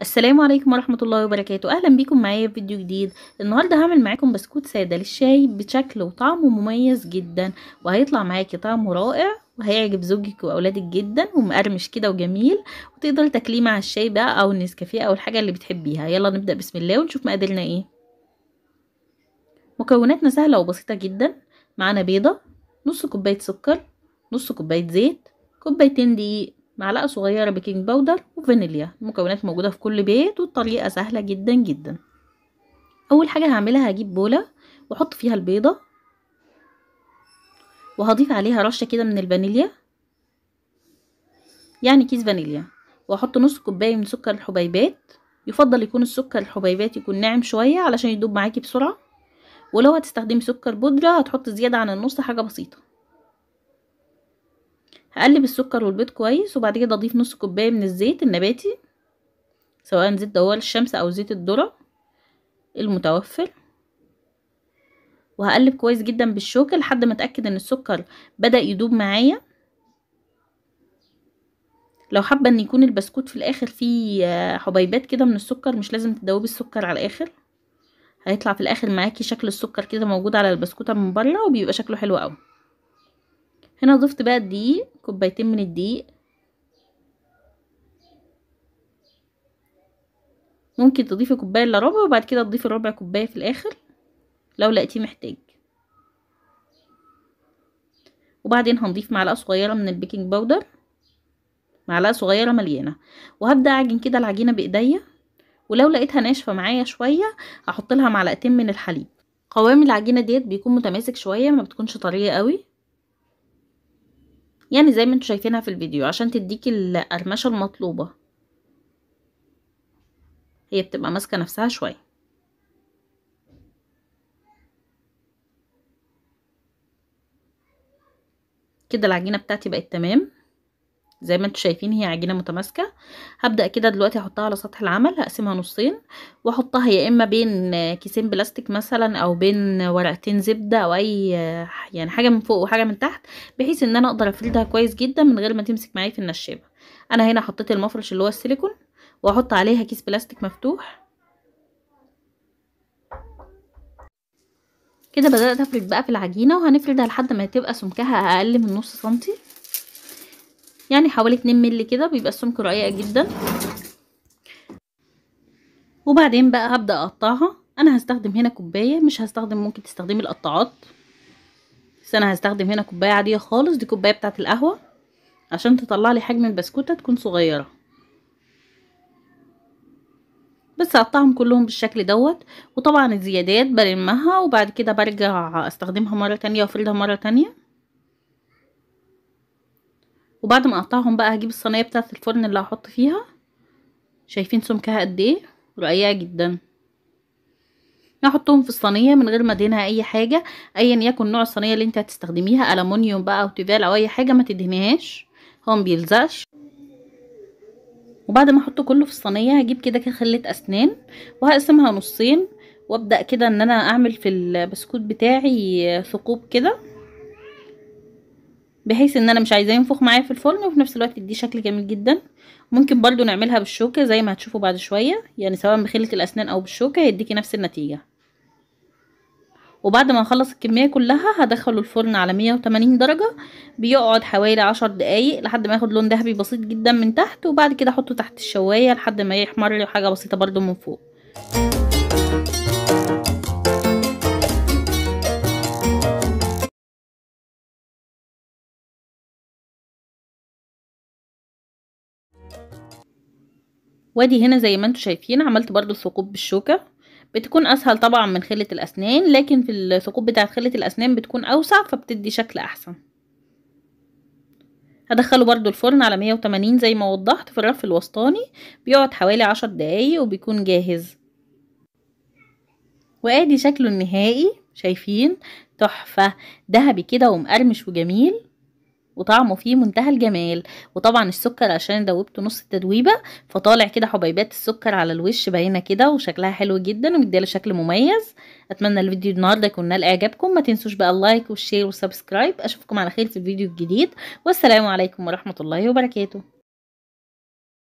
السلام عليكم ورحمة الله وبركاته أهلا بيكم معايا في فيديو جديد النهاردة هعمل معاكم بسكوت سادة للشاي بشكل وطعمه مميز جدا وهيطلع معاكي طعمه رائع وهيعجب زوجك وأولادك جدا ومقرمش كده وجميل وتقدر تاكليه مع الشاي بقى أو النسكافيه أو الحاجة اللي بتحبيها يلا نبدأ بسم الله ونشوف مقاديرنا ايه مكوناتنا سهلة وبسيطة جدا معانا بيضة نص كوباية سكر نص كوباية زيت كوبايتين دقيق معلقة صغيرة بيكنج باودر وفانيليا المكونات موجودة في كل بيت والطريقة سهلة جدا جدا أول حاجة هعملها هجيب بولة وأحط فيها البيضة وهضيف عليها رشة كده من الفانيليا يعني كيس فانيليا وأحط نص كوباية من سكر الحبيبات يفضل يكون السكر الحبيبات يكون ناعم شوية علشان يدوب معاكي بسرعة ولو هتستخدمي سكر بودرة هتحط زيادة عن النص حاجة بسيطة هقلب السكر والبيض كويس وبعد كده اضيف نص كوبايه من الزيت النباتي سواء زيت دوال الشمس او زيت الذره المتوفر وهقلب كويس جدا بالشوكه لحد ما اتاكد ان السكر بدا يدوب معايا لو حابه ان يكون البسكوت في الاخر فيه آه، حبيبات كده من السكر مش لازم تدوبي السكر على الاخر هيطلع في الاخر معاكي شكل السكر كده موجود على البسكوته من بره وبيبقى شكله حلو قوي هنا ضفت بقى الدقيق كوبايتين من الدقيق ممكن تضيفي كوبايه الا ربع وبعد كده تضيفي ربع كوبايه في الاخر لو لقيتيه محتاج وبعدين هنضيف معلقه صغيره من البيكنج باودر معلقه صغيره مليانه وهبدا اعجن كده العجينه بايديا ولو لقيتها ناشفه معايا شويه هحط لها معلقتين من الحليب قوام العجينه ديت بيكون متماسك شويه ما بتكونش طريه قوي يعني زي ما انتوا شايفينها في الفيديو عشان تديكي القرمشة المطلوبة هي بتبقى ماسكة نفسها شوية كده العجينة بتاعتي بقت تمام زي ما انتم شايفين هي عجينه متماسكه هبدا كده دلوقتي احطها على سطح العمل هقسمها نصين واحطها يا اما بين كيسين بلاستيك مثلا او بين ورقتين زبده او اي يعني حاجه من فوق وحاجه من تحت بحيث ان انا اقدر افردها كويس جدا من غير ما تمسك معايا في النشابه انا هنا حطيت المفرش اللي هو السيليكون واحط عليها كيس بلاستيك مفتوح كده بدات افرد بقى في العجينه وهنفردها لحد ما تبقى سمكها اقل من نص سنتي يعني حوالي 2 مللي كده بيبقى السمك رقيق جدا وبعدين بقى هبدا اقطعها انا هستخدم هنا كوبايه مش هستخدم ممكن تستخدمي القطاعات بس انا هستخدم هنا كوبايه عاديه خالص دي كوبايه بتاعه القهوه عشان تطلع لي حجم البسكوته تكون صغيره بس هقطعهم كلهم بالشكل دوت وطبعا الزيادات بلمها وبعد كده برجع استخدمها مره تانية وافردها مره تانية وبعد ما اقطعهم بقى هجيب الصينيه بتاعه الفرن اللي هحط فيها شايفين سمكها قد ايه رقيقه جدا هحطهم في الصينيه من غير ما ادهنها اي حاجه ايا يكن نوع الصينيه اللي انت هتستخدميها الومنيوم بقى او تيفال او اي حاجه ما تدهنيهاش هو مبيلزقش وبعد ما احط كله في الصينيه هجيب كده كده خله اسنان وهقسمها نصين وابدا كده ان انا اعمل في البسكوت بتاعي ثقوب كده بحيث ان انا مش عايزاه ينفخ معايا في الفرن وفي نفس الوقت يديه شكل جميل جدا ممكن برضو نعملها بالشوكه زي ما هتشوفوا بعد شويه يعني سواء بخله الاسنان او بالشوكه هيديكي نفس النتيجه وبعد ما اخلص الكميه كلها هدخله الفرن على 180 درجه بيقعد حوالي 10 دقايق لحد ما ياخد لون ذهبي بسيط جدا من تحت وبعد كده احطه تحت الشوايه لحد ما يحمر حاجه بسيطه برضو من فوق وادي هنا زي ما انتم شايفين عملت برضو الثقوب بالشوكة بتكون اسهل طبعا من خلة الاسنان لكن في الثقوب بتاعت خلة الاسنان بتكون اوسع فبتدي شكل احسن هدخله برضو الفرن على 180 زي ما وضحت في الرف الوسطاني بيقعد حوالي 10 دقايق وبيكون جاهز وادي شكله النهائي شايفين تحفة ذهبي كده ومقرمش وجميل وطعمه فيه منتهى الجمال وطبعا السكر عشان دوبته نص التدويبه فطالع كده حبيبات السكر على الوش باينه كده وشكلها حلو جدا ومديله شكل مميز اتمنى الفيديو النهارده يكون نال اعجابكم ما تنسوش بقى اللايك والشير والسبسكرايب اشوفكم على خير في الفيديو الجديد والسلام عليكم ورحمه الله وبركاته